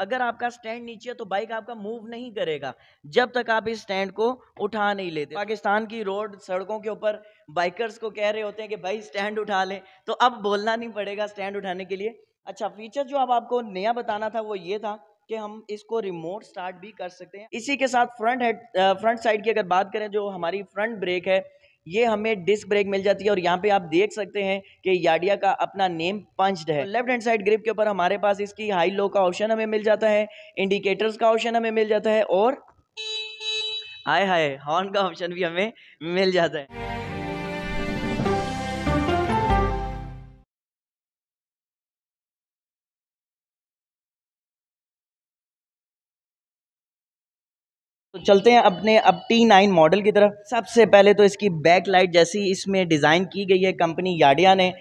अगर आपका स्टैंड नीचे है तो बाइक आपका मूव नहीं करेगा जब तक आप इस स्टैंड को उठा नहीं लेते पाकिस्तान की रोड सड़कों के ऊपर बाइकर्स को कह रहे होते हैं कि भाई स्टैंड उठा लें तो अब बोलना नहीं पड़ेगा स्टैंड उठाने के लिए अच्छा फीचर जो अब आपको नया बताना था वो ये था कि हम इसको रिमोट स्टार्ट भी कर सकते हैं इसी के साथ फ्रंट हेड फ्रंट साइड की अगर बात करें जो हमारी फ्रंट ब्रेक है ये हमें डिस्क ब्रेक मिल जाती है और यहाँ पे आप देख सकते हैं कि याडिया का अपना नेम पंच्ड है लेफ्ट हैंड साइड ग्रिप के ऊपर हमारे पास इसकी हाई लो का ऑप्शन हमें मिल जाता है इंडिकेटर्स का ऑप्शन हमें मिल जाता है और हाय हाय हॉर्न का ऑप्शन भी हमें मिल जाता है तो चलते हैं अपने अब टी नाइन मॉडल की तरफ सबसे पहले तो इसकी बैक लाइट जैसी इसमें डिज़ाइन की गई है कंपनी याडिया ने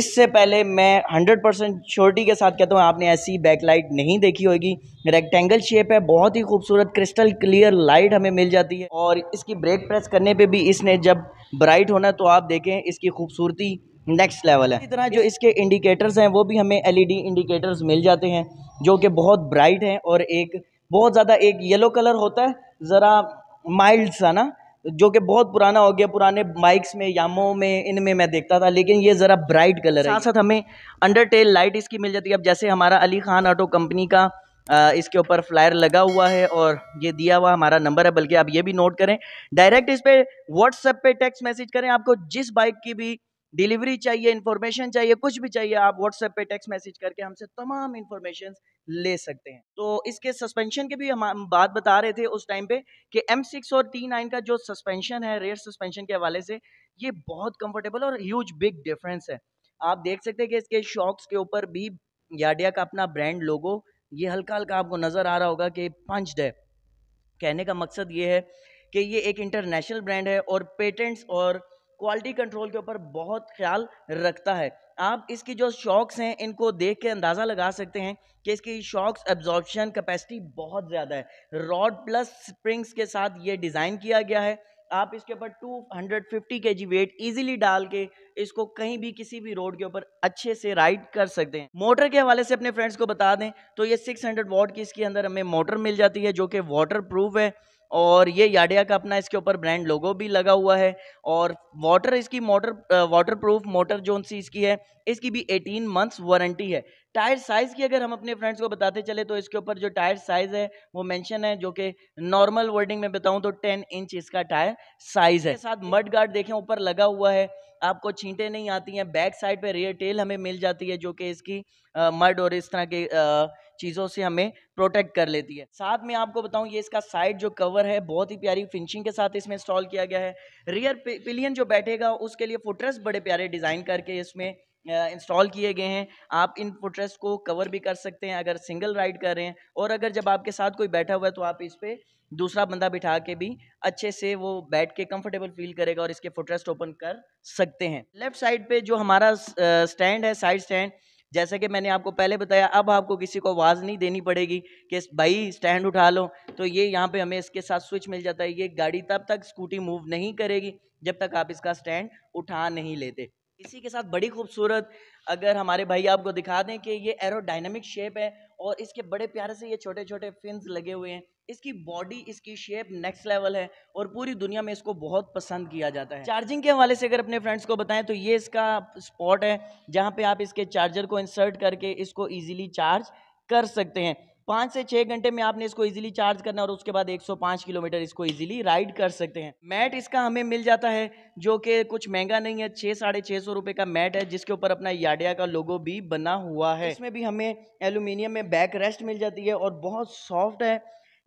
इससे पहले मैं 100 परसेंट श्योरिटी के साथ कहता हूँ आपने ऐसी बैक लाइट नहीं देखी होगी रेक्टेंगल शेप है बहुत ही खूबसूरत क्रिस्टल क्लियर लाइट हमें मिल जाती है और इसकी ब्रेक प्रेस करने पे भी इसने जब ब्राइट होना तो आप देखें इसकी खूबसूरती नेक्स्ट लेवल है इसी तरह जो इसके इंडिकेटर्स हैं वो भी हमें एल इंडिकेटर्स मिल जाते हैं जो कि बहुत ब्राइट हैं और एक बहुत ज़्यादा एक येलो कलर होता है ज़रा माइल्ड सा ना जो कि बहुत पुराना हो गया पुराने बाइक्स में यामो में इनमें मैं देखता था लेकिन ये ज़रा ब्राइट कलर है साथ साथ हमें अंडर टेल लाइट इसकी मिल जाती है अब जैसे हमारा अली खान ऑटो कंपनी का इसके ऊपर फ्लायर लगा हुआ है और ये दिया हुआ हमारा नंबर है बल्कि आप ये भी नोट करें डायरेक्ट इस पर व्हाट्सएप पर टेक्स्ट मैसेज करें आपको जिस बाइक की भी डिलीवरी चाहिए इन्फॉर्मेशन चाहिए कुछ भी चाहिए आप व्हाट्सएप पे टेक्स्ट मैसेज करके हमसे तमाम इन्फॉर्मेशन ले सकते हैं तो इसके सस्पेंशन के भी हम बात बता रहे थे उस टाइम पे कि एम सिक्स और टी नाइन का जो सस्पेंशन है रेयर सस्पेंशन के हवाले से ये बहुत कंफर्टेबल और ह्यूज बिग डिफरेंस है आप देख सकते हैं कि इसके शॉक्स के ऊपर भी याडिया का अपना ब्रांड लोगो ये हल्का हल्का आपको नज़र आ रहा होगा कि पंच है कहने का मकसद ये है कि ये एक इंटरनेशनल ब्रांड है और पेटेंट्स और क्वालिटी कंट्रोल के ऊपर बहुत ख्याल रखता है आप इसकी जो शॉक्स हैं इनको देख के अंदाज़ा लगा सकते हैं कि इसकी शॉक्स एब्जॉर्प्शन कैपेसिटी बहुत ज़्यादा है रॉड प्लस स्प्रिंग्स के साथ ये डिज़ाइन किया गया है आप इसके ऊपर 250 केजी वेट इजीली डाल के इसको कहीं भी किसी भी रोड के ऊपर अच्छे से राइड कर सकते हैं मोटर के हवाले से अपने फ्रेंड्स को बता दें तो ये 600 हंड्रेड वॉट की इसके अंदर हमें मोटर मिल जाती है जो कि वाटर प्रूफ है और ये याडिया का अपना इसके ऊपर ब्रांड लोगो भी लगा हुआ है और वाटर इसकी मोटर वाटर प्रूफ मोटर जो सी इसकी है इसकी भी 18 मंथ्स वारंटी है टायर साइज़ की अगर हम अपने फ्रेंड्स को बताते चले तो इसके ऊपर जो टायर साइज़ है वो मेंशन है जो कि नॉर्मल वर्डिंग में बताऊं तो 10 इंच इसका टायर साइज़ है साथ मड गार्ड देखें ऊपर लगा हुआ है आपको छींटे नहीं आती हैं बैक साइड पे रियर टेल हमें मिल जाती है जो कि इसकी मड और इस तरह के चीज़ों से हमें प्रोटेक्ट कर लेती है साथ में आपको बताऊं ये इसका साइड जो कवर है बहुत ही प्यारी फिनिशिंग के साथ इसमें इंस्टॉल किया गया है रियर पिलियन जो बैठेगा उसके लिए फुटरेस बड़े प्यारे डिज़ाइन करके इसमें इंस्टॉल किए गए हैं आप इन फुटरेस्ट को कवर भी कर सकते हैं अगर सिंगल राइड कर रहे हैं और अगर जब आपके साथ कोई बैठा हुआ है तो आप इस पर दूसरा बंदा बिठा के भी अच्छे से वो बैठ के कंफर्टेबल फील करेगा और इसके फुटरेस्ट ओपन कर सकते हैं लेफ्ट साइड पे जो हमारा स्टैंड है साइड स्टैंड जैसा कि मैंने आपको पहले बताया अब आपको किसी को आवाज़ नहीं देनी पड़ेगी कि भाई स्टैंड उठा लो तो ये यहाँ पे हमें इसके साथ स्विच मिल जाता है ये गाड़ी तब तक स्कूटी मूव नहीं करेगी जब तक आप इसका स्टैंड उठा नहीं लेते इसी के साथ बड़ी खूबसूरत अगर हमारे भाई आपको दिखा दें कि ये एरोडाइनमिक शेप है और इसके बड़े प्यारे से ये छोटे छोटे फिन्स लगे हुए हैं इसकी बॉडी इसकी शेप नेक्स्ट लेवल है और पूरी दुनिया में इसको बहुत पसंद किया जाता है चार्जिंग के हवाले से अगर अपने फ्रेंड्स को बताएं तो ये इसका स्पॉट है जहाँ पे आप इसके चार्जर को इंसर्ट करके इसको ईजिली चार्ज कर सकते हैं पाँच से छः घंटे में आपने इसको इजीली चार्ज करना और उसके बाद 105 किलोमीटर इसको इजीली राइड कर सकते हैं मैट इसका हमें मिल जाता है जो कि कुछ महंगा नहीं है छः साढ़े छः सौ रुपये का मैट है जिसके ऊपर अपना याडिया का लोगो भी बना हुआ है इसमें भी हमें एलुमिनियम में बैक रेस्ट मिल जाती है और बहुत सॉफ्ट है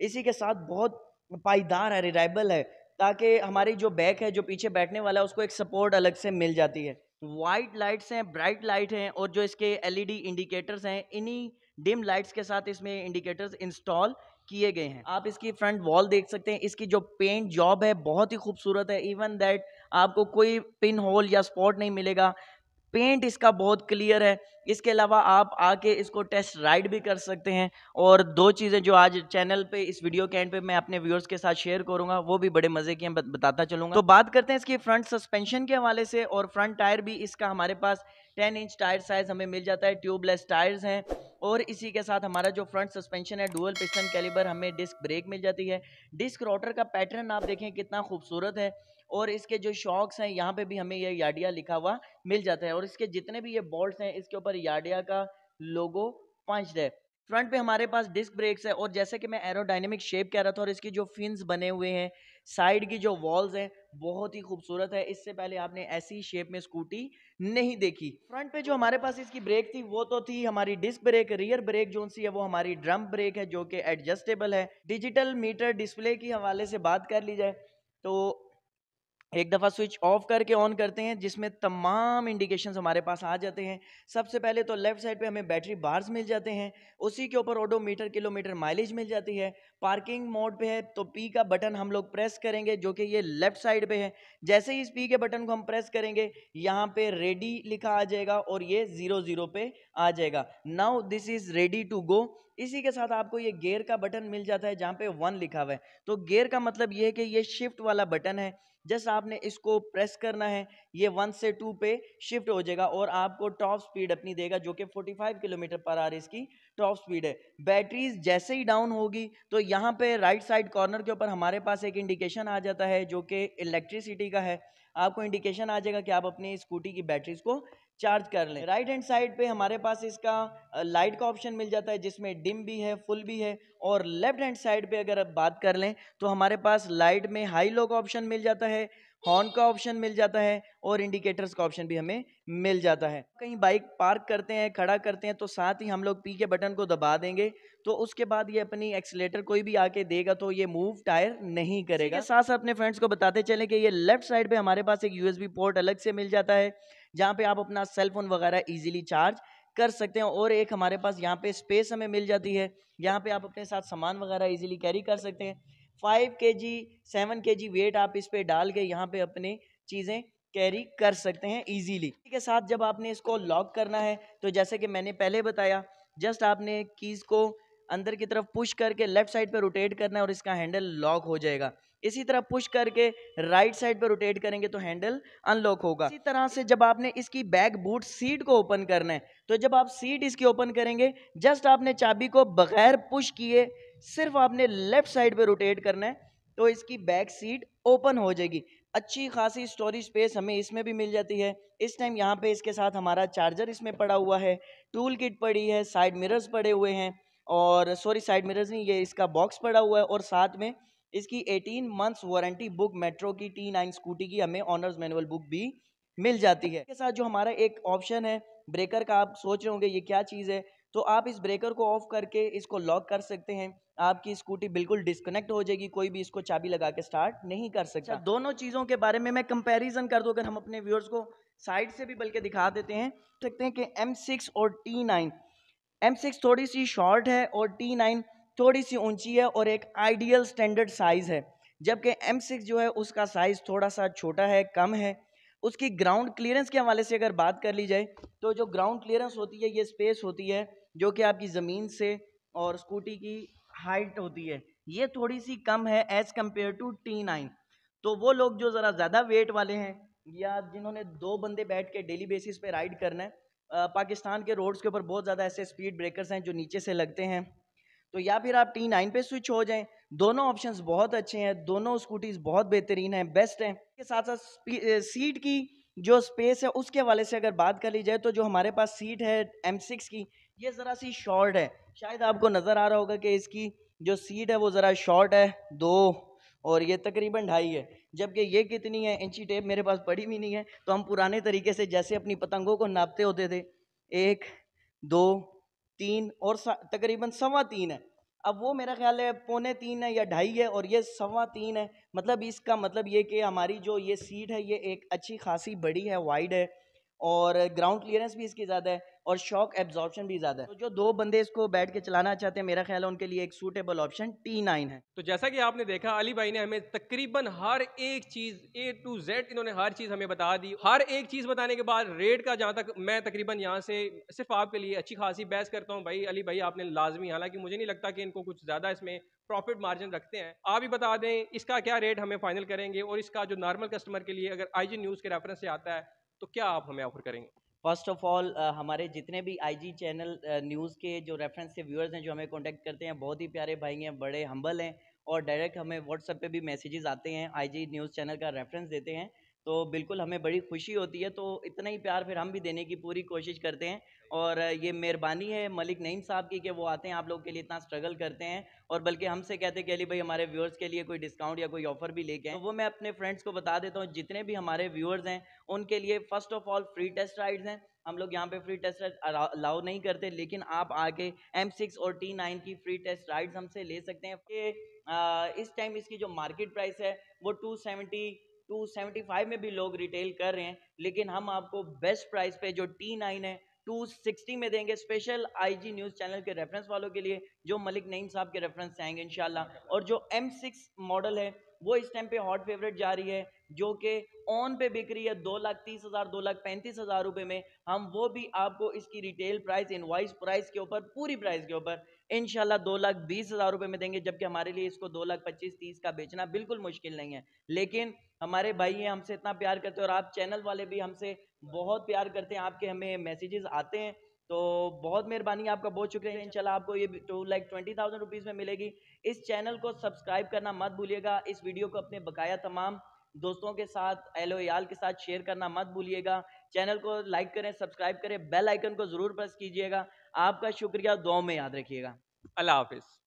इसी के साथ बहुत पाईदार है रिलायबल है ताकि हमारी जो बैक है जो पीछे बैठने वाला है उसको एक सपोर्ट अलग से मिल जाती है वाइट लाइट्स हैं ब्राइट लाइट हैं और जो इसके एलईडी इंडिकेटर्स हैं इन्हीं डिम लाइट्स के साथ इसमें इंडिकेटर्स इंस्टॉल किए गए हैं आप इसकी फ्रंट वॉल देख सकते हैं इसकी जो पेंट जॉब है बहुत ही खूबसूरत है इवन दैट आपको कोई पिन होल या स्पॉट नहीं मिलेगा पेंट इसका बहुत क्लियर है इसके अलावा आप आके इसको टेस्ट राइड भी कर सकते हैं और दो चीज़ें जो आज चैनल पे इस वीडियो के एंड पे मैं अपने व्यूअर्स के साथ शेयर करूंगा वो भी बड़े मज़े की बताता चलूंगा तो बात करते हैं इसकी फ्रंट सस्पेंशन के हवाले से और फ्रंट टायर भी इसका हमारे पास टेन इंच टायर साइज़ हमें मिल जाता है ट्यूबलेस टायर्स हैं और इसी के साथ हमारा जो फ्रंट सस्पेंशन है डुअल पिस्टन कैलिबर हमें डिस्क ब्रेक मिल जाती है डिस्क रोटर का पैटर्न आप देखें कितना खूबसूरत है और इसके जो शॉक्स हैं यहाँ पे भी हमें ये याडिया लिखा हुआ मिल जाता है और इसके जितने भी ये बोल्ट्स हैं इसके ऊपर पर यार्डिया का लोगो पांच है फ्रंट पे हमारे पास डिस्क ब्रेक्स है और जैसे कि मैं एरोडाइनमिक शेप कह रहा था और इसकी जो फिन्स बने हुए हैं साइड की जो वॉल्स हैं बहुत ही खूबसूरत है इससे पहले आपने ऐसी शेप में स्कूटी नहीं देखी फ्रंट पे जो हमारे पास इसकी ब्रेक थी वो तो थी हमारी डिस्क ब्रेक रियर ब्रेक जो सी है वो हमारी ड्रम ब्रेक है जो कि एडजस्टेबल है डिजिटल मीटर डिस्प्ले की हवाले से बात कर ली जाए तो एक दफ़ा स्विच ऑफ करके ऑन करते हैं जिसमें तमाम इंडिकेशंस हमारे पास आ जाते हैं सबसे पहले तो लेफ्ट साइड पे हमें बैटरी बार्स मिल जाते हैं उसी के ऊपर ऑडोमीटर किलोमीटर माइलेज मिल जाती है पार्किंग मोड पे है तो पी का बटन हम लोग प्रेस करेंगे जो कि ये लेफ्ट साइड पे है जैसे ही इस पी के बटन को हम प्रेस करेंगे यहाँ पर रेडी लिखा आ जाएगा और ये ज़ीरो ज़ीरो पे आ जाएगा now this is ready to go इसी के साथ आपको ये गेयर का बटन मिल जाता है जहाँ पे वन लिखा हुआ है तो गेयर का मतलब ये है कि ये शिफ्ट वाला बटन है जस्ट आपने इसको प्रेस करना है ये वन से टू पे शिफ्ट हो जाएगा और आपको टॉप स्पीड अपनी देगा जो कि 45 किलोमीटर पर आर इसकी टॉप स्पीड है बैटरीज जैसे ही डाउन होगी तो यहाँ पे राइट साइड कॉर्नर के ऊपर हमारे पास एक इंडिकेशन आ जाता है जो कि इलेक्ट्रिसिटी का है आपको इंडिकेशन आ जाएगा कि आप अपनी स्कूटी की बैटरीज को चार्ज कर लें राइट हैंड साइड पे हमारे पास इसका लाइट का ऑप्शन मिल जाता है जिसमें डिम भी है फुल भी है और लेफ्ट हैंड साइड पे अगर आप बात कर लें तो हमारे पास लाइट में हाई लो का ऑप्शन मिल जाता है हॉर्न का ऑप्शन मिल जाता है और इंडिकेटर्स का ऑप्शन भी हमें मिल जाता है कहीं बाइक पार्क करते हैं खड़ा करते हैं तो साथ ही हम लोग पी के बटन को दबा देंगे तो उसके बाद ये अपनी एक्सलेटर कोई भी आके देगा तो ये मूव टायर नहीं करेगा साथ साथ अपने फ्रेंड्स को बताते चले कि ये लेफ्ट साइड पर हमारे पास एक यूएसबी पोर्ट अलग से मिल जाता है जहाँ पे आप अपना सेलफोन वगैरह ईजिली चार्ज कर सकते हैं और एक हमारे पास यहाँ पे स्पेस हमें मिल जाती है यहाँ पे आप अपने साथ सामान वगैरह इजीली कैरी कर सकते हैं फाइव के जी सेवन के जी वेट आप इस पर डाल के यहाँ पे अपने चीज़ें कैरी कर सकते हैं इजीली इसी के साथ जब आपने इसको लॉक करना है तो जैसे कि मैंने पहले बताया जस्ट आपने कीज़ को अंदर की तरफ पुश करके लेफ्ट साइड पर रोटेट करना है और इसका हैंडल लॉक हो जाएगा इसी तरह पुश करके राइट साइड पर रोटेट करेंगे तो हैंडल अनलॉक होगा इसी तरह से जब आपने इसकी बैक बूट सीट को ओपन करना है तो जब आप सीट इसकी ओपन करेंगे जस्ट आपने चाबी को बगैर पुश किए सिर्फ आपने लेफ्ट साइड पे रोटेट करना है तो इसकी बैक सीट ओपन हो जाएगी अच्छी खासी स्टोरेज स्पेस हमें इसमें भी मिल जाती है इस टाइम यहाँ पे इसके साथ हमारा चार्जर इसमें पड़ा हुआ है टूल किट पड़ी है साइड मिरर्स पड़े हुए हैं और सॉरी साइड मिरर्स नहीं ये इसका बॉक्स पड़ा हुआ है और साथ में इसकी 18 मंथ्स वारंटी बुक मेट्रो की टी नाइन स्कूटी की हमें ऑनर्स मैनुअल बुक भी मिल जाती है इसके साथ जो हमारा एक ऑप्शन है ब्रेकर का आप सोच रहे होंगे ये क्या चीज़ है तो आप इस ब्रेकर को ऑफ करके इसको लॉक कर सकते हैं आपकी स्कूटी बिल्कुल डिस्कनेक्ट हो जाएगी कोई भी इसको चाबी लगा के स्टार्ट नहीं कर सकता अच्छा, दोनों चीज़ों के बारे में मैं कंपैरिजन कर दूँ अगर हम अपने व्यूअर्स को साइड से भी बल्कि दिखा देते हैं देखते हैं कि M6 और T9 M6 थोड़ी सी शॉर्ट है और T9 थोड़ी सी ऊंची है और एक आइडियल स्टैंडर्ड साइज़ है जबकि M6 जो है उसका साइज़ थोड़ा सा छोटा है कम है उसकी ग्राउंड क्लियरेंस के हवाले से अगर बात कर ली जाए तो जो ग्राउंड क्लियरेंस होती है ये स्पेस होती है जो कि आपकी ज़मीन से और स्कूटी की हाइट होती है ये थोड़ी सी कम है as compare to T nine तो वो लोग जो ज़रा ज़्यादा वेट वाले हैं या जिन्होंने दो बंदे बैठ के डेली बेसिस पे राइड करना है पाकिस्तान के रोड्स के ऊपर बहुत ज़्यादा ऐसे स्पीड ब्रेकर्स हैं जो नीचे से लगते हैं तो या फिर आप टी नाइन पर स्विच हो जाएं दोनों ऑप्शंस बहुत अच्छे हैं दोनों स्कूटीज़ बहुत बेहतरीन हैं बेस्ट हैं के साथ साथ सीट की जो स्पेस है उसके हवाले से अगर बात कर ली जाए तो जो हमारे पास सीट है एम सिक्स की ये ज़रा सी शॉर्ट है शायद आपको नज़र आ रहा होगा कि इसकी जो सीट है वो ज़रा शॉर्ट है दो और ये तकरीबन ढाई है जबकि ये कितनी है इंची टेप मेरे पास पड़ी भी नहीं है तो हम पुराने तरीके से जैसे अपनी पतंगों को नापते होते थे एक दो तीन और तकरीबन सवा तीन है अब वो मेरा ख्याल है पौने तीन है या ढाई है और ये सवा तीन है मतलब इसका मतलब ये कि हमारी जो ये सीट है ये एक अच्छी खासी बड़ी है वाइड है और ग्राउंड क्लियरेंस भी इसकी ज़्यादा है और शॉक एब्जॉर्प्शन भी ज़्यादा है तो जो दो बंदे इसको बैठ के चलाना चाहते हैं मेरा ख्याल है उनके लिए एक सूटेबल ऑप्शन टी नाइन है तो जैसा कि आपने देखा अली भाई ने हमें तकरीबन हर एक चीज़ ए टू जेड इन्होंने हर चीज़ हमें बता दी हर एक चीज़ बताने के बाद रेट का जहाँ तक मैं तकरीबन यहाँ से सिर्फ आपके लिए अच्छी खासी बहस करता हूँ भाई अली भाई आपने लाजमी हालांकि मुझे नहीं लगता कि इनको कुछ ज़्यादा इसमें प्रॉफिट मार्जिन रखते हैं आप ही बता दें इसका क्या रेट हमें फाइनल करेंगे और इसका जो नॉर्मल कस्टमर के लिए अगर आई न्यूज़ के रेफरेंस से आता है तो क्या आप हमें ऑफर करेंगे फर्स्ट ऑफ ऑल हमारे जितने भी आईजी चैनल न्यूज़ के जो रेफरेंस के व्यूअर्स हैं जो हमें कांटेक्ट करते हैं बहुत ही प्यारे भाई हैं बड़े हम्बल हैं और डायरेक्ट हमें व्हाट्सएप पे भी मैसेजेस आते हैं आईजी न्यूज़ चैनल का रेफरेंस देते हैं तो बिल्कुल हमें बड़ी खुशी होती है तो इतना ही प्यार फिर हम भी देने की पूरी कोशिश करते हैं और ये मेहरबानी है मलिक नईम साहब की कि वो आते हैं आप लोग के लिए इतना स्ट्रगल करते हैं और बल्कि हमसे कहते हैं कि अली भाई हमारे व्यूअर्स के लिए कोई डिस्काउंट या कोई ऑफर भी लेके आए तो वो मैं अपने फ्रेंड्स को बता देता हूँ जितने भी हमारे व्यूअर्स हैं उनके लिए first of all free test rides हैं हम लोग यहाँ पे फ्री टेस्ट अलाउ नहीं करते लेकिन आप आके M6 और T9 की फ्री टेस्ट राइड्स हमसे ले सकते हैं इस टाइम इसकी जो मार्केट प्राइस है वो सेवेंटी 275 में भी लोग रिटेल कर रहे हैं लेकिन हम आपको बेस्ट प्राइस पे जो टी नाइन है 260 में देंगे स्पेशल आईजी न्यूज़ चैनल के रेफरेंस वालों के लिए जो मलिक नईम साहब के रेफरेंस से आएंगे इंशाल्लाह और जो सिक्स मॉडल है वो इस टाइम पे हॉट फेवरेट जा रही है जो कि ऑन पे बिक रही है दो लाख तीस हज़ार दो लाख पैंतीस हज़ार रुपये में हम वो भी आपको इसकी रिटेल प्राइस इनवाइस प्राइस के ऊपर पूरी प्राइस के ऊपर इन दो लाख बीस हज़ार रुपये में देंगे जबकि हमारे लिए इसको दो लाख पच्चीस तीस का बेचना बिल्कुल मुश्किल नहीं है लेकिन हमारे भाई हैं हमसे इतना प्यार करते हैं और आप चैनल वाले भी हमसे बहुत प्यार करते हैं आपके हमें मैसेजेस आते हैं तो बहुत मेहरबानी आपका बहुत शुक्रिया इंशाल्लाह आपको ये to like twenty thousand rupees में मिलेगी इस चैनल को सब्सक्राइब करना मत भूलिएगा इस वीडियो को अपने बकाया तमाम दोस्तों के साथ एलो याल के साथ शेयर करना मत भूलिएगा चैनल को लाइक करें सब्सक्राइब करें बेल आइकन को ज़रूर प्रेस कीजिएगा आपका शुक्रिया दो में याद रखिएगा अल्लाह हाफिज़